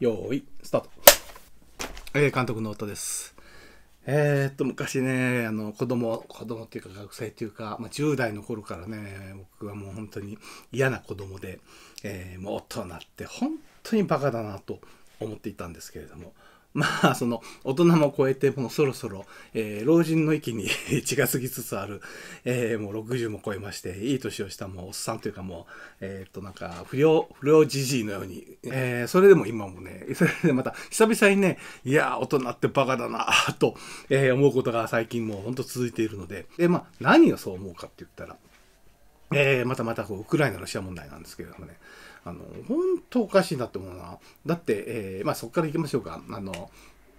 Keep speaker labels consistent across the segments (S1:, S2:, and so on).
S1: よーい、スタート。えー、監督の音です。えー、っと、昔ね、あの、子供、子供っていうか学生っていうか、まあ、10代の頃からね、僕はもう本当に嫌な子供で、えー、もう大人って本当にバカだなと思っていたんですけれども、まあ、その、大人も超えて、もうそろそろ、えー、老人の域に 近すぎつつある、えー、もう60も超えまして、いい年をしたもうおっさんというかもう、えー、っと、なんか、不良、不良じじいのように、えー、それでも今もね、それでまた、久々にね、いや大人ってバカだな と、えー、思うことが最近もうほんと続いているので、で、まあ、何をそう思うかって言ったら、えー、またまたこうウクライナ・ロシア問題なんですけれどもね、あの本当おかしいなと思うのは、だって、えーまあ、そこからいきましょうか。あの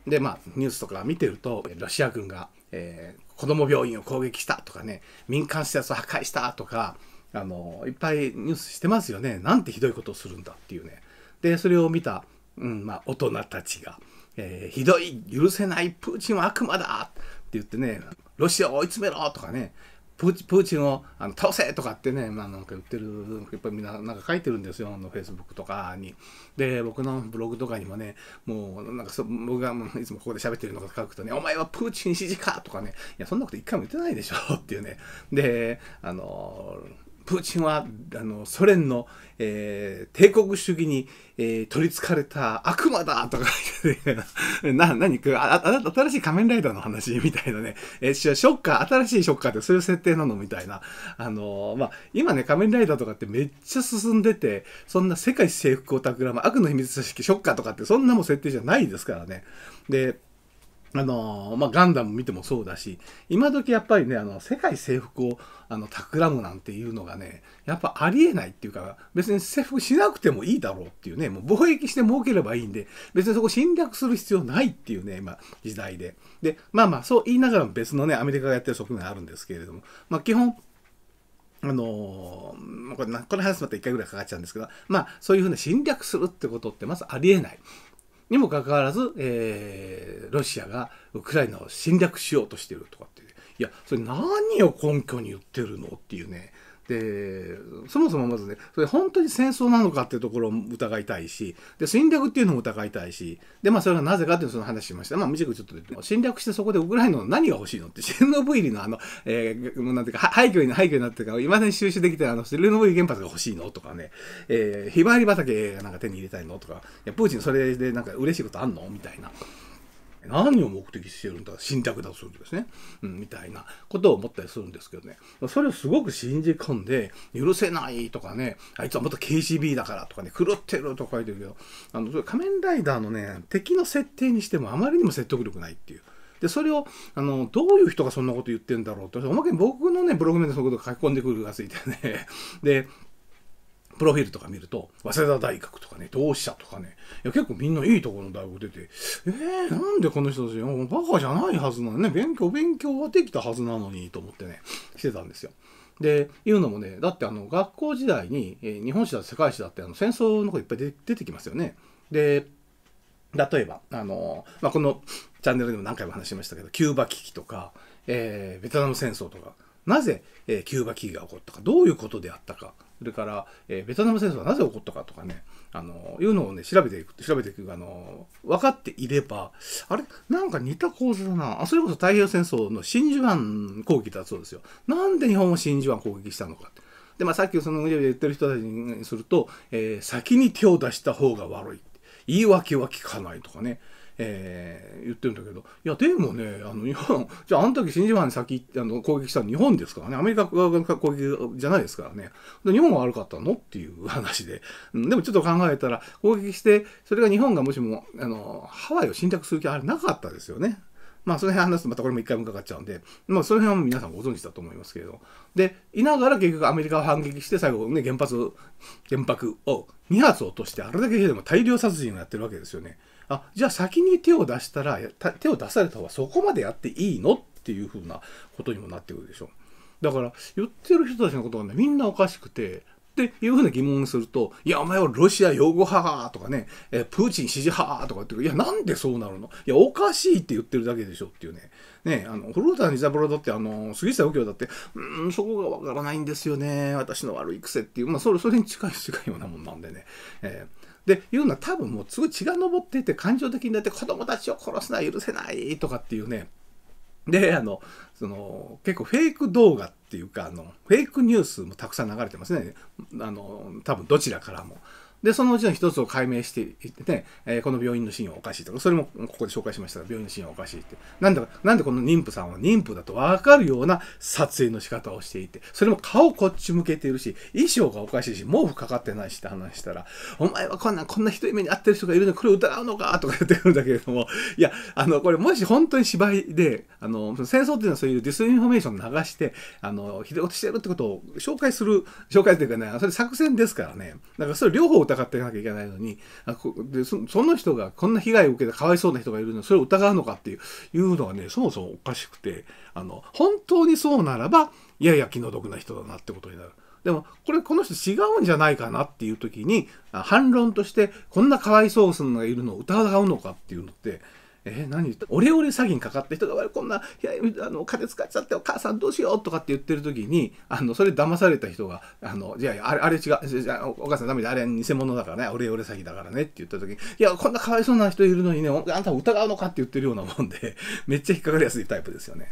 S1: で、まあ、ニュースとか見てると、ロシア軍が、えー、子供病院を攻撃したとかね、民間施設を破壊したとか、あのいっぱいニュースしてますよね。なんてひどいことをするんだっていうね。で、それを見た、うんまあ、大人たちが、えー、ひどい、許せない、プーチンは悪魔だって言ってね、ロシアを追い詰めろとかね、プーチンをあの倒せとかってね、まあ、なんか言ってる、やっぱりみんななんか書いてるんですよ、あのフェイスブックとかに。で、僕のブログとかにもね、もうなんかそ僕がいつもここで喋ってるのか書くとね、お前はプーチン支持かとかね、いや、そんなこと一回も言ってないでしょっていうね。で、あのープーチンはあのソ連の、えー、帝国主義に、えー、取りつかれた悪魔だとか な、何か、新しい仮面ライダーの話みたいなね、えー、ショッカー、新しいショッカーってそういう設定なのみたいな。あのー、まあ、今ね、仮面ライダーとかってめっちゃ進んでて、そんな世界征服を企む悪の秘密組織、ショッカーとかってそんなも設定じゃないですからね。で、あのまあ、ガンダム見てもそうだし、今時やっぱりね、あの、世界征服を、あの、企むなんていうのがね、やっぱありえないっていうか、別に征服しなくてもいいだろうっていうね、もう貿易して儲ければいいんで、別にそこ侵略する必要ないっていうね、今、時代で。で、まあまあ、そう言いながら別のね、アメリカがやってる側面あるんですけれども、まあ基本、あのー、これ、この話また一回ぐらいかかっちゃうんですけど、まあ、そういうふうな侵略するってことってまずありえない。にもかかわらず、えー、ロシアがウクライナを侵略しようとしてるとかっていやそれ何を根拠に言ってるのっていうねでそもそもまずねそれ本当に戦争なのかっていうところを疑いたいしで侵略っていうのも疑いたいしでまあそれがなぜかっていうその話しましたまあ短くちょっと侵略してそこでウクライナの何が欲しいのってシェルノブイリのあの、えー、なんていうか廃墟に廃墟になってからいまだに収集できてあのシェルノブイリ原発が欲しいのとかね、えひばわり畑なんか手に入れたいのとかいやプーチンそれでなんか嬉しいことあんのみたいな何を目的してるんだ信託だとするとですね、うん、みたいなことを思ったりするんですけどねそれをすごく信じ込んで許せないとかねあいつはっと KCB だからとかね狂ってるとか書いてるけどあの仮面ライダーのね敵の設定にしてもあまりにも説得力ないっていう。で、それを、あの、どういう人がそんなこと言ってんだろうって、おまけに僕のね、ブログ面でそうこと書き込んでくるがついてね。で、プロフィールとか見ると、早稲田大学とかね、同志社とかね、いや結構みんないいところの大学出て、えー、なんでこの人たち、バカじゃないはずなのね、勉強、勉強はできたはずなのに、と思ってね、してたんですよ。で、いうのもね、だってあの、学校時代に、えー、日本史だ世界史だってあの戦争の子いっぱい出てきますよね。で、例えば、あの、まあ、このチャンネルでも何回も話しましたけど、キューバ危機とか、えー、ベトナム戦争とか、なぜ、えー、キューバ危機が起こったか、どういうことであったか、それから、えー、ベトナム戦争はなぜ起こったかとかね、あのいうのをね、調べていく、調べていく、あの分かっていれば、あれなんか似た構図だな。あ、それこそ太平洋戦争の真珠湾攻撃だそうですよ。なんで日本は真珠湾攻撃したのかって。で、まあ、さっきそので言ってる人たちにすると、えー、先に手を出した方が悪い。言い訳は聞かないとかね。えー、言ってるんだけど、いや、でもね、あの、日本、じゃあ、あの時真珠湾に先、あの、攻撃したの日本ですからね、アメリカ側が攻撃じゃないですからね、で日本は悪かったのっていう 話で、うん、でもちょっと考えたら、攻撃して、それが日本がもしも、あの、ハワイを侵略する気はあれなかったですよね。まあ、その辺話すとまたこれも一回もかかっちゃうんで、まあ、その辺は皆さんご存知だと思いますけれど。で、いながら結局アメリカを反撃して、最後ね、原発、原爆を2発落として、あれだけでも大量殺人をやってるわけですよね。あじゃあ先に手を出したら手を出された方がそこまでやっていいのっていうふうなことにもなってくるでしょだから言ってる人たちのことがねみんなおかしくてっていうふうな疑問をすると、いや、お前はロシア擁護派とかね、えプーチン支持派とか言ってる。いや、なんでそうなるのいや、おかしいって言ってるだけでしょっていうね。ねあの、古二三郎だって、あの、杉下右京だって、うん、そこがわからないんですよね。私の悪い癖っていう。まあ、それ、それに近い、近いようなもんなんでね。えーでいうのは多分もうすごい血が上っていて感情的になって子供たちを殺すのは許せないとかっていうねであのその結構フェイク動画っていうかあのフェイクニュースもたくさん流れてますねあの多分どちらからも。で、そのうちの一つを解明していってね、えー、この病院のシーンはおかしいとか、それもここで紹介しましたが、病院のシーンはおかしいって。なんだか、なんでこの妊婦さんは妊婦だとわかるような撮影の仕方をしていて、それも顔こっち向けているし、衣装がおかしいし、毛布かかってないしって話したら、お前はこんな、こんなひどい目に遭ってる人がいるのにこれ疑うのかとか言ってくるんだけれども、いや、あの、これもし本当に芝居で、あの、戦争っていうのはそういうディスインフォメーション流して、あの、ひどいことしてるってことを紹介する、紹介というかね、それ作戦ですからね。だからそれ両方疑っていかなきゃいけないのに、あこでその人がこんな被害を受けてかわいそうな人がいるのに、それを疑うのかっていういうのはね、そもそもおかしくて、あの、本当にそうならば、いやいや気の毒な人だなってことになる。でも、これ、この人違うんじゃないかなっていう時に、反論として、こんなかわいそうすんのがいるのを疑うのかっていうのって、えー、何オレオレ詐欺にかかった人がこんなあの金使っちゃってお母さんどうしようとかって言ってる時にあのそれ騙された人があのじゃああれあれ違うお母さんダメだあれ偽物だからねオレオレ詐欺だからねって言った時にいやこんなかわいそうな人いるのにねあんた疑うのかって言ってるようなもんで めっちゃ引っかかりやすいタイプですよね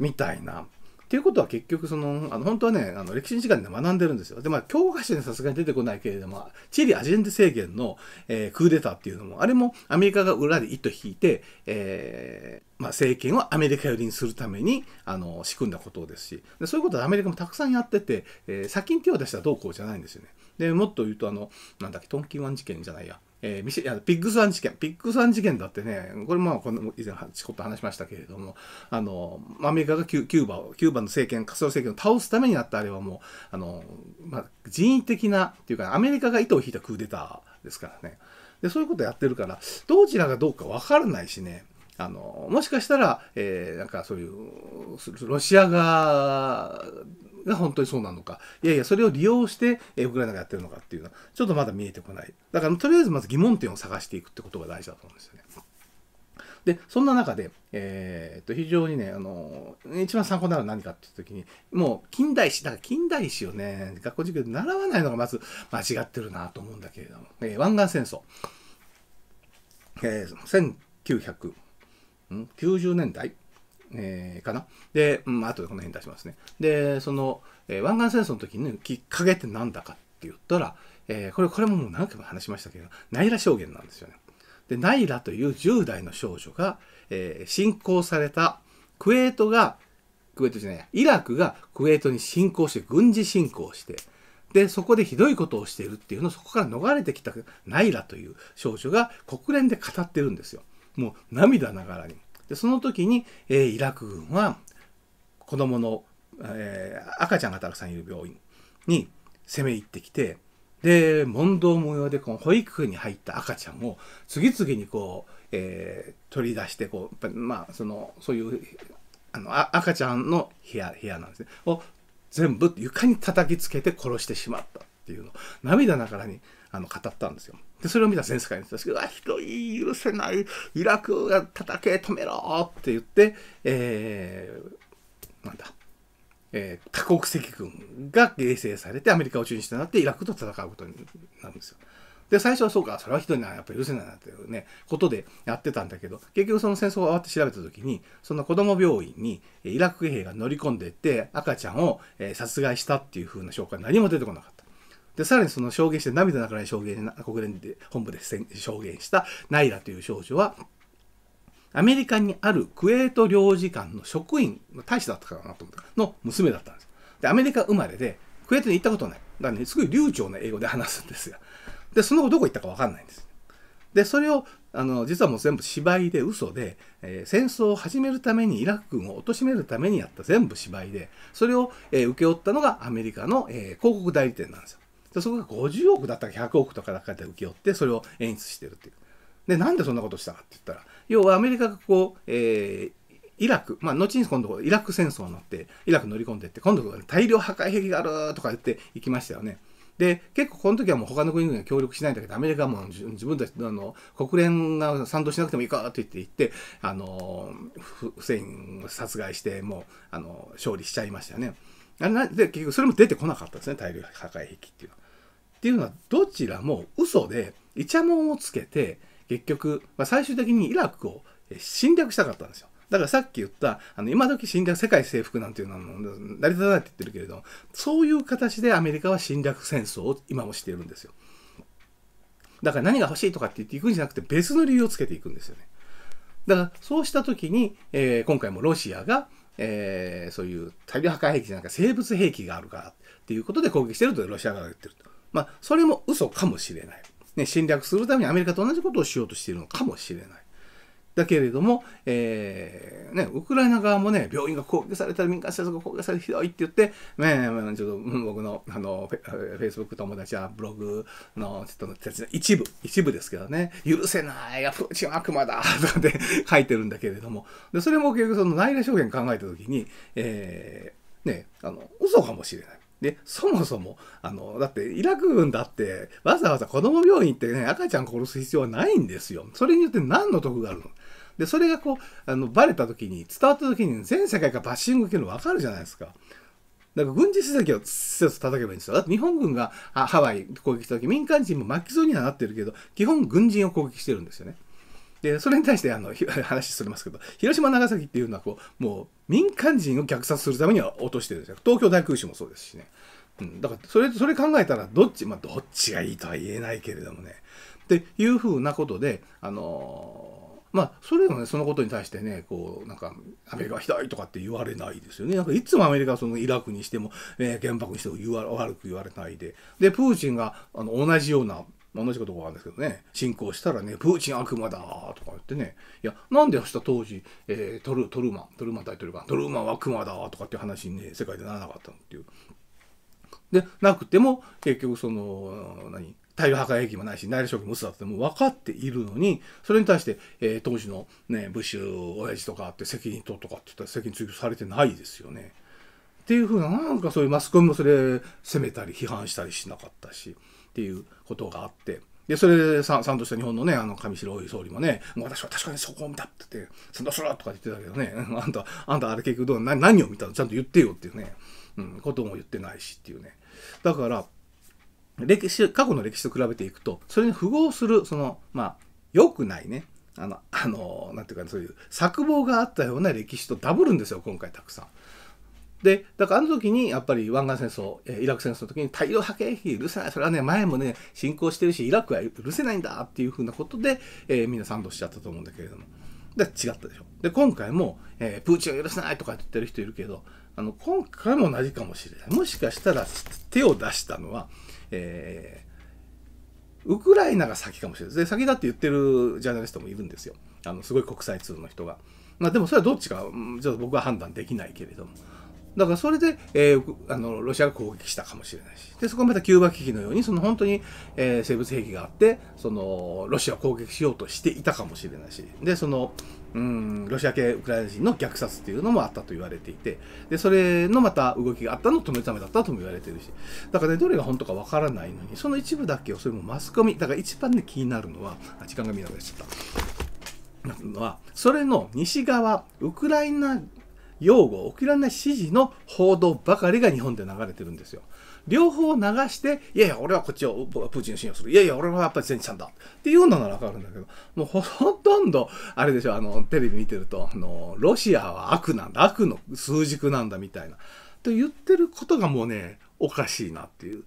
S1: みたいなっていうことは結局その、あの本当はね、あの歴史の時間で学んでるんですよ。で、まあ、教科書にさすがに出てこないけれども、チリアジェンデ政権の、えー、クーデターっていうのも、あれもアメリカが裏で糸引いて、えー、まあ、政権をアメリカ寄りにするためにあの仕組んだことですしで、そういうことはアメリカもたくさんやってて、えー、先に手を出したらどうこうじゃないんですよね。でもっと言うと、あの、なんだっけ、トンキン湾事件じゃないや。えー、ピッグスワン事件。ピッグスワン事件だってね、これまあ、この以前、ちこっと話しましたけれども、あの、アメリカがキューバを、キューバの政権、カスロ政権を倒すためにあったあれはもう、あの、まあ、人為的な、っていうか、アメリカが糸を引いたクーデターですからね。で、そういうことやってるから、どちらがどうかわからないしね、あの、もしかしたら、えー、なんかそういう、ロシア側が本当にそうなのか、いやいや、それを利用して、えウクライナがやってるのかっていうのは、ちょっとまだ見えてこない。だから、とりあえずまず疑問点を探していくってことが大事だと思うんですよね。で、そんな中で、えー、っと、非常にね、あの、一番参考になるのは何かっていう時に、もう近代史、だから近代史をね、学校授業で習わないのがまず間違ってるなと思うんだけれども、えー、湾岸戦争、えー、1990年代えー、かな。で、うん、あとでこの辺出しますね。で、その、えー、湾岸戦争の時のきっかけって何だかって言ったら、えー、これ、これももう何回も話しましたけど、ナイラ証言なんですよね。で、ナイラという10代の少女が、えー、侵攻されたクウェートが、クエートじゃない、イラクがクウェートに侵攻して、軍事侵攻して、で、そこでひどいことをしているっていうのをそこから逃れてきたナイラという少女が国連で語ってるんですよ。もう涙ながらに。でその時に、えイラク軍は子供の、えー、赤ちゃんがたくさんいる病院に攻め入ってきてで問答無用でこの保育園に入った赤ちゃんを次々にこう、えー、取り出してこうまあそのそういうあのあ赤ちゃんの部屋部屋なんですねを全部床に叩きつけて殺してしまったっていうの涙ながらにあの語ったんですよ。で、それを見た全世界の人たちが、ひどい、許せない、イラクが叩け、止めろって言って、えー、なんだ、えー、多国籍軍が形成されて、アメリカを中心となってイラクと戦うことになるんですよ。で、最初はそうか、それはひどいな、やっぱり許せないなっていうね、ことでやってたんだけど、結局その戦争が終わって調べた時に、その子供病院にイラク兵が乗り込んでいって、赤ちゃんを殺害したっていうふうな証拠が何も出てこなかった。で、さらにその証言して、涙ながらに証言、国連で本部で証言したナイラという少女は、アメリカにあるクエート領事館の職員、大使だったかなと思った、の娘だったんです。で、アメリカ生まれで、クエートに行ったことない。だからね、すごい流暢な英語で話すんですよ。で、その後どこ行ったかわかんないんです。で、それを、あの、実はもう全部芝居で嘘で、えー、戦争を始めるために、イラク軍を貶めるためにやった全部芝居で、それを、えー、受け負ったのがアメリカの、えー、広告代理店なんですよ。でそこが50億だったら100億とかだかで請け負ってそれを演出してるっていう。でなんでそんなことしたかって言ったら要はアメリカがこう、えー、イラク、まあ、後に今度イラク戦争になってイラク乗り込んでって今度大量破壊兵器があるとか言っていきましたよね。で結構この時はもう他の国々が協力しないんだけどアメリカはもう自分たちあの国連が賛同しなくてもいいかと言って言ってあのフセインを殺害してもうあの勝利しちゃいましたよね。で、結局それも出てこなかったですね、大量破壊兵器っていうのは。っていうのは、どちらも嘘で、イチャモンをつけて、結局、まあ、最終的にイラクを侵略したかったんですよ。だからさっき言った、あの、今時侵略、世界征服なんていうのは成り立たないって言ってるけれど、そういう形でアメリカは侵略戦争を今もしているんですよ。だから何が欲しいとかって言っていくんじゃなくて、別の理由をつけていくんですよね。だからそうした時に、えー、今回もロシアが、えー、そういう大量破壊兵器じゃなくて生物兵器があるからっていうことで攻撃してるとロシア側が言ってると。まあ、それも嘘かもしれない。ね、侵略するためにアメリカと同じことをしようとしているのかもしれない。だけれども、えー、ね、ウクライナ側もね、病院が攻撃された民間施設が攻撃されたらひどいって言って、ね、ちょっと僕の、あの、フェイスブック友達やブログの人たちの一部、一部ですけどね、許せない、プーチン悪魔だ、とかで 書いてるんだけれども、でそれも結局その内例証言考えたときに、えー、ね、あの、嘘かもしれない。で、そもそも、あの、だって、イラク軍だって、わざわざ子供病院行ってね、赤ちゃん殺す必要はないんですよ。それによって何の得があるので、それがこう、あの、バレた時に、伝わった時に、全世界がバッシング受けるの分かるじゃないですか。だから軍事施設を施設叩けばいいんですよ。だって日本軍がハワイ攻撃した時、民間人も巻き添えにはなってるけど、基本軍人を攻撃してるんですよね。で、それに対してあの 話それますけど、広島、長崎っていうのはこう、もう民間人を虐殺するためには落としてるんですよ。東京大空襲もそうですしね。うん、だからそれ、それ考えたら、どっち、まあ、どっちがいいとは言えないけれどもね。っていうふうなことで、あのー、まあ、それでもね、そのことに対してね、こう、なんか、アメリカはひどいとかって言われないですよね。なんか、いつもアメリカはそのイラクにしても、えー、原爆にしても言わ悪く言われないで。で、プーチンが、あの、同じような同じことがあるんですけどね、侵攻したらね、プーチン悪魔だとか言ってね、いや、なんでした当時、えー、トルトルーマン、トルーマン大統領が、トルーマンは悪魔だとかっていう話にね、世界でならなかったっていう。で、なくても、結局その、何大量破壊兵器もないし、内処理も嘘だってもう分かっているのに、それに対して、えー、当時のね、ブッシュ親父とかって責任ととかって言ったら責任追及されてないですよね。っていうふうな、なんかそういうマスコミもそれ責めたり批判したりしなかったし。っていうことがあって。で、それでさ、さんとした日本のね、あの、上白総理もね、もう私は確かにそこを見たって言って、そんなそらとか言ってたけどね、あんた、あんたあれ結局どうな、何を見たのちゃんと言ってよっていうね、うん、ことも言ってないしっていうね。だから、歴史、過去の歴史と比べていくと、それに符合する、その、まあ、良くないね、あの、あの、なんていうか、そういう、錯謀があったような歴史とダブるんですよ、今回たくさん。で、だからあの時にやっぱり湾岸戦争、えー、イラク戦争の時に大量派遣費許せない、それはね、前もね、侵攻してるし、イラクは許せないんだっていうふうなことで、えー、みんな賛同しちゃったと思うんだけれども。で、違ったでしょ。で、今回も、えー、プーチンは許せないとか言ってる人いるけど、あの、今回も同じかもしれない。もしかしたら手を出したのは、えー、ウクライナが先かもしれない。で、先だって言ってるジャーナリストもいるんですよ。あの、すごい国際通の人が。まあ、でもそれはどっちか、ちょっと僕は判断できないけれども。だからそれで、えー、あのロシアが攻撃したかもしれないしでそこはまたキューバ危機のようにその本当に、えー、生物兵器があってそのロシアを攻撃しようとしていたかもしれないしでそのうんロシア系ウクライナ人の虐殺というのもあったと言われていてでそれのまた動きがあったのを止めるためだったとも言われてるしだから、ね、どれが本当かわからないのにその一部だけをそれもマスコミだから一番、ね、気になるのは時間が見えなくなっちゃった。のはそれの西側ウクライナ擁護を受らない支持の報道ばかりが日本で流れてるんですよ。両方流して、いやいや、俺はこっちを、プーチンを信用する。いやいや、俺はやっぱり善ちさんだ。っていうのならわかるんだけど、もうほとんど、あれでしょ、あの、テレビ見てると、あの、ロシアは悪なんだ、悪の数軸なんだみたいな。と言ってることがもうね、おかしいなっていう。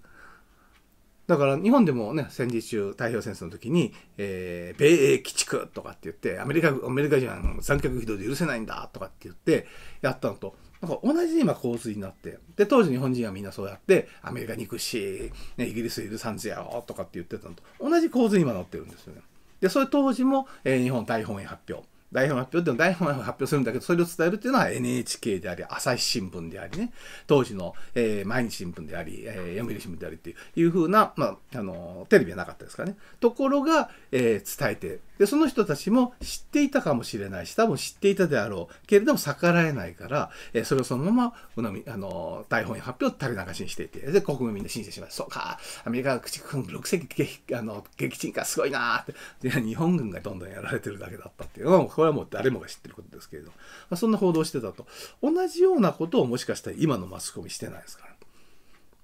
S1: だから日本でもね、戦時中、太平洋戦争の時に、えー、米英鬼畜とかって言って、アメリカ、アメリカ人は残虐非道で許せないんだとかって言って、やったのと、なんか同じ今洪水になって、で、当時日本人はみんなそうやって、アメリカに行くし、ね、イギリス許さんズやろとかって言ってたのと、同じ洪水今なってるんですよね。で、それ当時も、えー、日本大本営発表。代表発表っていうのは本を発表するんだけど、それを伝えるっていうのは NHK であり、朝日新聞でありね、当時の、えー、毎日新聞であり、えー、読売新聞でありっていうふうな、まあ、あの、テレビはなかったですかね。ところが、えー、伝えて、で、その人たちも知っていたかもしれないし、多分知っていたであろう。けれども逆らえないから、えー、それをそのまま、あの、台本発表を垂れ流しにしていて、で、国民みんな申請します。そうか、アメリカが駆逐ん6隻撃あの撃沈か、すごいなって。日本軍がどんどんやられてるだけだったっていうのも、これはもう誰もが知ってることですけれど、まあ、そんな報道してたと。同じようなことをもしかしたら今のマスコミしてないですから。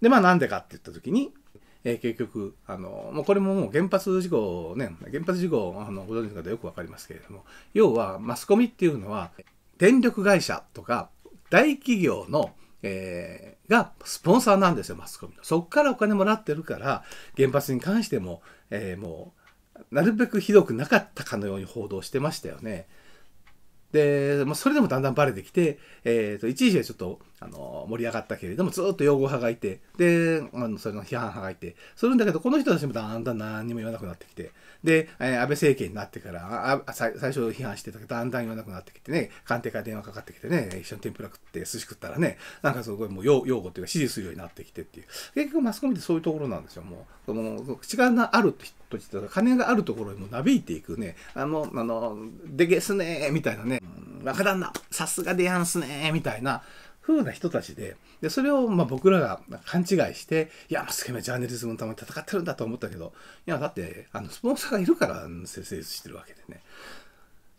S1: で、まあなんでかって言った時に、えー、結局、あの、もうこれももう原発事故ね、原発事故、あの、ご存知の方よくわかりますけれども、要はマスコミっていうのは、電力会社とか大企業のえー、がスポンサーなんですよ、マスコミの。そこからお金もらってるから、原発に関しても、えー、もなるべくひどくなかったかのように報道してましたよね。で、まあ、それでもだんだんバレてきて、えっ、ー、と、一時はちょっとあの盛り上がったけれどもずっと擁護派がいてであのそれの批判派がいてするんだけどこの人たちもだんだん何にも言わなくなってきてで、えー、安倍政権になってからあ最初批判してたけどだんだん言わなくなってきてね官邸から電話かかってきてね一緒に天ぷら食って寿司食ったらねなんかすごいもう擁護というか支持するようになってきてっていう結局マスコミってそういうところなんですよもうその口がある人って言金があるところにもなびいていくねあのあのでげすねみたいなね若旦那さすがでやんすねみたいなうな人たちで、で、それをま僕らが勘違いして、いや、すげえジャーナリズムのために戦ってるんだと思ったけど、いや、だって、あの、スポンサーがいるから、成立してるわけでね。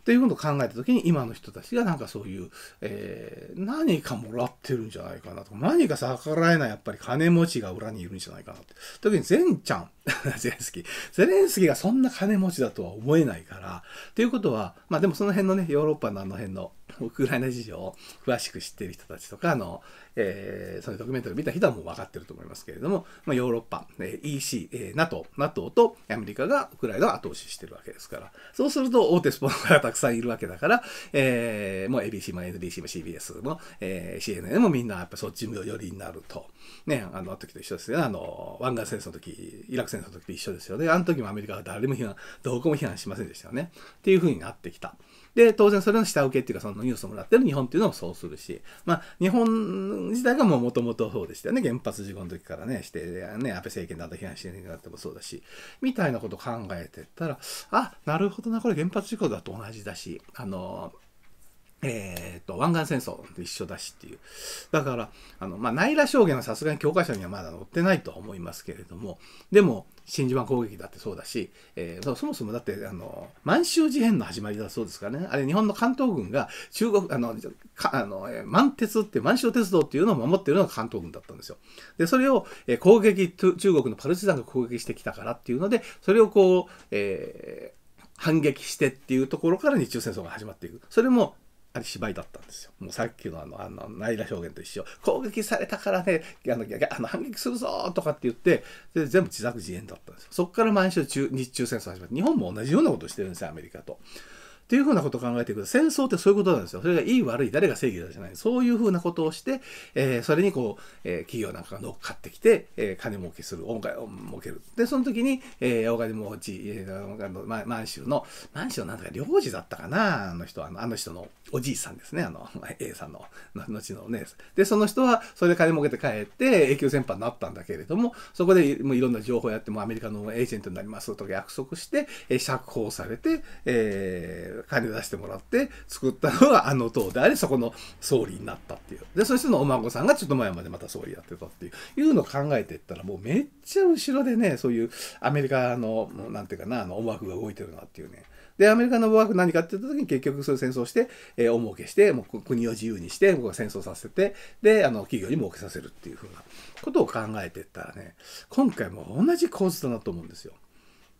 S1: っていうことを考えた時に今の人たちがなんかそういう、えー、何かもらってるんじゃないかなとか何か逆らえないやっぱり金持ちが裏にいるんじゃないかなって特にゼンちゃん ゼレンスキーゼレンスキーがそんな金持ちだとは思えないからということはまあでもその辺のねヨーロッパのあの辺のウクライナ事情を詳しく知っている人たちとか、あの、えー、そのドキュメンタリー見た人はもう分かってると思いますけれども、まあ、ヨーロッパ、えー、EC、えー、NATO、NATO とアメリカがウクライナを後押ししてるわけですから、そうすると大手スポンサーがたくさんいるわけだから、えー、もう ABC も NBC も CBS も、えー、CNN もみんなやっぱそっち寄りになると。ね、あの、時と一緒ですよね。あの、湾岸戦争の時、イラク戦争の時と一緒ですよね。あの時もアメリカは誰も批判、どこも批判しませんでしたよね。っていうふうになってきた。で、当然それの下請けっていうか、そのニュースをもらってる日本っていうのもそうするし、まあ、日本自体がもうもともとそうでしたよね。原発事故の時からね、して、ね、安倍政権だと批判してるなってもそうだし、みたいなこと考えてったら、あ、なるほどな、これ原発事故だと同じだし、あのえーと、湾岸戦争と一緒だしっていう。だから、あのまあ、内羅証言はさすがに教科書にはまだ載ってないとは思いますけれども、でも、真珠湾攻撃だってそうだし、えー、そもそもだってあの満州事変の始まりだそうですからねあれ日本の関東軍が中国あのかあの満鉄って満州鉄道っていうのを守ってるのが関東軍だったんですよでそれを、えー、攻撃中国のパルチザンが攻撃してきたからっていうのでそれをこう、えー、反撃してっていうところから日中戦争が始まっていくそれもあれ芝居だったんですよ。もうさっきのあの、あの、内田表現と一緒。攻撃されたからね、あの、あの反撃するぞとかって言って、で、全部自作自演だったんですよ。そこから毎週中、日中戦争始まって、日本も同じようなことしてるんですよ、アメリカと。っていうふうなことを考えていくと、戦争ってそういうことなんですよ。それがいい悪い、誰が正義だじゃない。そういうふうなことをして、えー、それにこう、えー、企業なんかが乗っかってきて、えー、金儲けする、恩返を儲ける。で、その時に、えー、大金持ち、えー、ま、満州の、満州のなんか領事だったかな、あの人、あのあの人のおじいさんですね、あの、A さんの、後のね。で、その人は、それで金儲けて帰って、永久戦犯になったんだけれども、そこでもういろんな情報やって、もアメリカのエージェントになりますとか約束して、えー、釈放されて、えー金出してもらって作ったのがあの党であり、そこの総理になったっていう。で、そしてのお孫さんがちょっと前までまた総理やってたっていう、いうのを考えていったら、もうめっちゃ後ろでね、そういうアメリカの、なんていうかな、あの思惑が動いてるなっていうね。で、アメリカの思惑何かって言った時に結局そういう戦争して、えー、お儲けして、もう国を自由にして、僕は戦争させて、で、あの、企業に儲けさせるっていうふうなことを考えていったらね、今回も同じ構図だなと思うんですよ。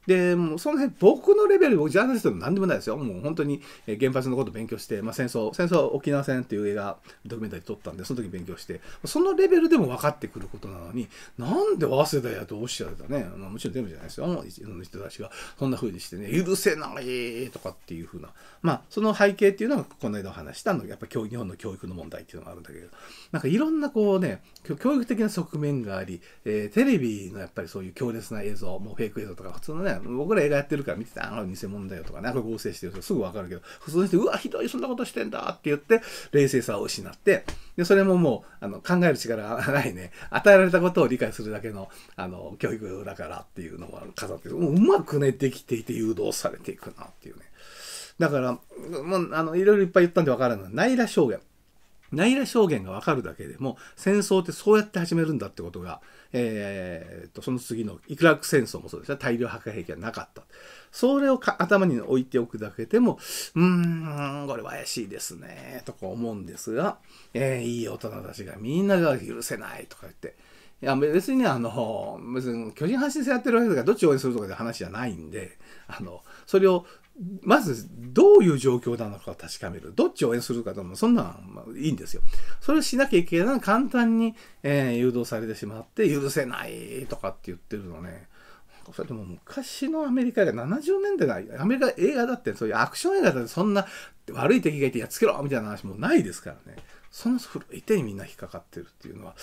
S1: で、もうその辺、僕のレベル、僕、ジャーナリストでも何でもないですよ。もう本当に原発のこと勉強して、まあ、戦争、戦争沖縄戦っていう映画、ドキュメンタリー撮ったんで、その時勉強して、そのレベルでも分かってくることなのに、なんで早稲田やとおっしゃるたね、まあ、もちろん全部じゃないですよ。いろんな人たちが、そんな風にしてね、許せないとかっていう風な、まあ、その背景っていうのが、この間お話したのやっぱり日本の教育の問題っていうのがあるんだけど、なんかいろんなこうね、教育的な側面があり、えー、テレビのやっぱりそういう強烈な映像、もうフェイク映像とか、普通のね、僕ら映画やってるから見てた、あの偽物だよとかね、これ合成してるとすぐわかるけど、その人、うわ、ひどい、そんなことしてんだって言って、冷静さを失って、で、それももう、あの、考える力がないね、与えられたことを理解するだけの、あの、教育だからっていうのを飾って、もううまくね、できていて誘導されていくなっていうね。だから、もう、あの、いろいろいっぱい言ったんでわからない。ないら証言。内裏証言が分かるだけでも戦争ってそうやって始めるんだってことが、えー、とその次のイクラク戦争もそうですね大量破壊兵器はなかったそれを頭に置いておくだけでもうーんこれは怪しいですねとか思うんですが、えー、いい大人たちがみんなが許せないとか言って。いや別にね、あの、別に巨人発信戦やってるわけだから、どっち応援するとかで話じゃないんで、あの、それをまずどういう状況なのかを確かめる。どっちを応援するかとも、そんなんまあいいんですよ。それをしなきゃいけない。簡単に、えー、誘導されてしまって、許せないとかって言ってるのね。それとも昔のアメリカが70年代い、アメリカ映画だってそういうアクション映画だってそんな悪い敵がいてやっつけろみたいな話もないですからねその古い手にみんな引っかかってるっていうのは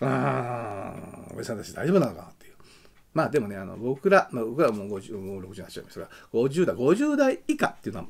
S1: あおじさんたち大丈夫なのかなまあでもね、あの僕ら、まあ、僕らもう50もう60になっちゃいますが、50代、50代以下っていうのは、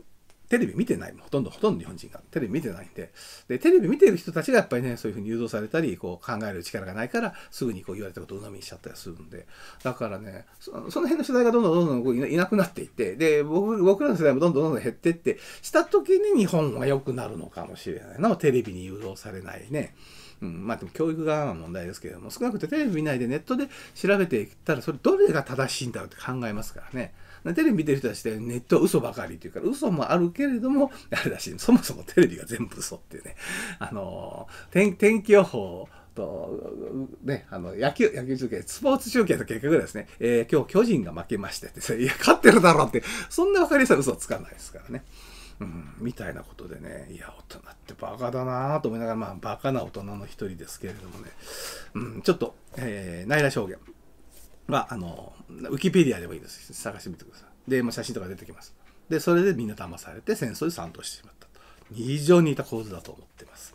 S1: テレビ見てない、ほとんど、ほとんど日本人がテレビ見てないんで、で、テレビ見てる人たちがやっぱりね、そういうふうに誘導されたり、こう考える力がないから、すぐにこう言われたことを鵜呑みにしちゃったりするんで、だからね、その辺の世代がどんどんどんどんいなくなっていって、で、僕僕らの世代もどんどんどんどん減っていって、した時に日本は良くなるのかもしれないな、テレビに誘導されないね。うん、まあでも教育側の問題ですけれども少なくてテレビ見ないでネットで調べていったらそれどれが正しいんだろうって考えますからね。テレビ見てる人たちでネットは嘘ばかりっていうから嘘もあるけれども あれだしそもそもテレビが全部嘘っていうねあの天気予報と、ね、あの、野球、野球中継、スポーツ中継と結局ですね、えー、今日巨人が負けましてって、いや、勝ってるだろうって、そんな分かりやすい嘘つかないですからね。うん、みたいなことでね、いや、大人ってバカだなと思いながら、まあ、バカな大人の一人ですけれどもね、うん、ちょっと、えー、内田証言は、あの、ウィキペディアでもいいです。探してみてください。で、まあ、写真とか出てきます。で、それでみんな騙されて戦争に賛同してしまったと。非常に似た構図だと思ってます。